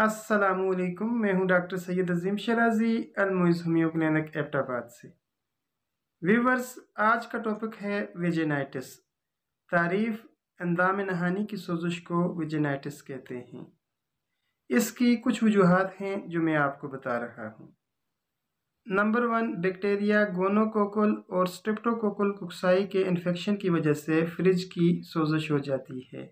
वालेकुम मैं हूं डॉक्टर सैयद अजीम शराजी अलमुज होम्यो क्लिनिक एबटाबाद से व्यूवर्स आज का टॉपिक है वेजेनाइटिस तारीफ अंदाम नहानी की सोजिश को वेजेनाइटिस कहते हैं इसकी कुछ वजूहत हैं जो मैं आपको बता रहा हूँ नंबर वन बैक्टीरिया गोनोकोकल और स्ट्रिप्टोकोकल कुकसाई के इन्फेक्शन की वजह से फ्रिज की सोजिश हो जाती है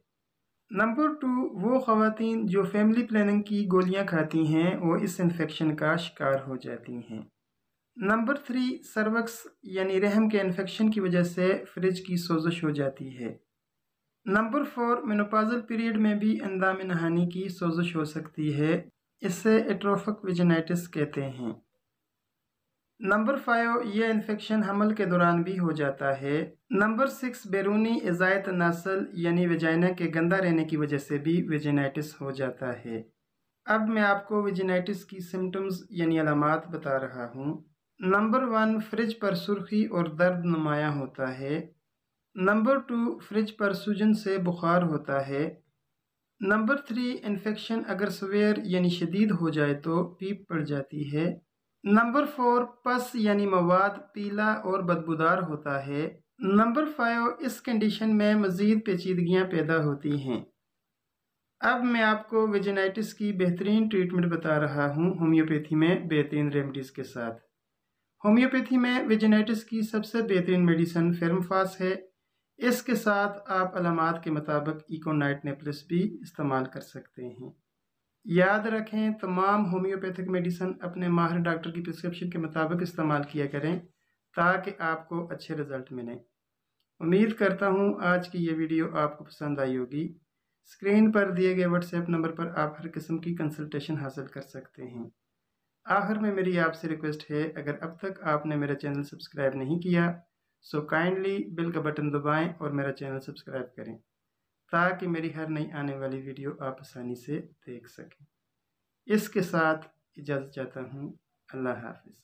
नंबर टू वो खातन जो फैमिली प्लानिंग की गोलियां खाती हैं वो इस इन्फेक्शन का शिकार हो जाती हैं नंबर थ्री सर्वक्स यानी रहम के इन्फेक्शन की वजह से फ्रिज की सोजश हो जाती है नंबर फोर मेनोपाजल पीरियड में भी अंदाम नहानी की सोजश हो सकती है इसे एट्रोफिक विजनाइटिस कहते हैं नंबर फाइव ये इन्फेक्शन हमल के दौरान भी हो जाता है नंबर सिक्स बैरूनी एजायत नसल यानी वेजाइना के गंदा रहने की वजह से भी वेजिनाइटिस हो जाता है अब मैं आपको वेजिनाइटिस की सिम्टम्स यानी अलामत बता रहा हूँ नंबर वन फ्रिज पर सुर्खी और दर्द नुमाया होता है नंबर टू फ्रिज पर सूजन से बुखार होता है नंबर थ्री इन्फेक्शन अगर सवेर यानी शदीद हो जाए तो पीप पड़ जाती है नंबर फोर पस यानी मवाद पीला और बदबूदार होता है नंबर फाइव इस कंडीशन में मज़ीद पेचीदगियाँ पैदा होती हैं अब मैं आपको विजनाइटिस की बेहतरीन ट्रीटमेंट बता रहा हूँ होम्योपैथी में बेहतरीन रेमडीज़ के साथ होम्योपैथी में विजनाइटिस की सबसे बेहतरीन मेडिसन फेरमफास है इसके साथ आप अलामत के मुताबिक इकोनाइट नेपलस भी इस्तेमाल कर सकते हैं याद रखें तमाम होम्योपैथिक मेडिसन अपने माहिर डॉक्टर की प्रिस्क्रिप्शन के मुताबिक इस्तेमाल किया करें ताकि आपको अच्छे रिजल्ट मिलें उम्मीद करता हूँ आज की ये वीडियो आपको पसंद आई होगी स्क्रीन पर दिए गए व्हाट्सएप नंबर पर आप हर किस्म की कंसल्टेशन हासिल कर सकते हैं आखिर में मेरी आपसे रिक्वेस्ट है अगर अब तक आपने मेरा चैनल सब्सक्राइब नहीं किया सो काइंडली बिल का बटन दबाएं और मेरा चैनल सब्सक्राइब करें ताकि मेरी हर नई आने वाली वीडियो आप आसानी से देख सकें इसके साथ इजाज़त चाहता हूँ अल्लाह हाफिज़